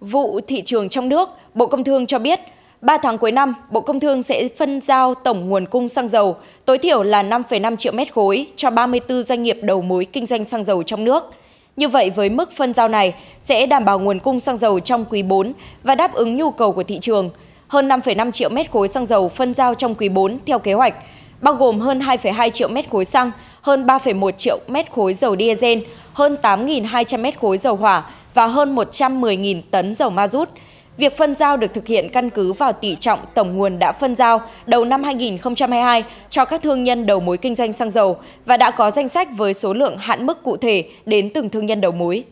Vụ thị trường trong nước, Bộ Công Thương cho biết, 3 tháng cuối năm, Bộ Công Thương sẽ phân giao tổng nguồn cung xăng dầu tối thiểu là 5,5 triệu mét khối cho 34 doanh nghiệp đầu mối kinh doanh xăng dầu trong nước. Như vậy với mức phân giao này sẽ đảm bảo nguồn cung xăng dầu trong quý 4 và đáp ứng nhu cầu của thị trường. Hơn 5,5 triệu mét khối xăng dầu phân giao trong quý 4 theo kế hoạch, bao gồm hơn 2,2 triệu mét khối xăng, hơn 3,1 triệu mét khối dầu diesel, hơn 8.200 mét khối dầu hỏa, và hơn 110.000 tấn dầu ma rút. Việc phân giao được thực hiện căn cứ vào tỷ trọng tổng nguồn đã phân giao đầu năm 2022 cho các thương nhân đầu mối kinh doanh xăng dầu và đã có danh sách với số lượng hạn mức cụ thể đến từng thương nhân đầu mối.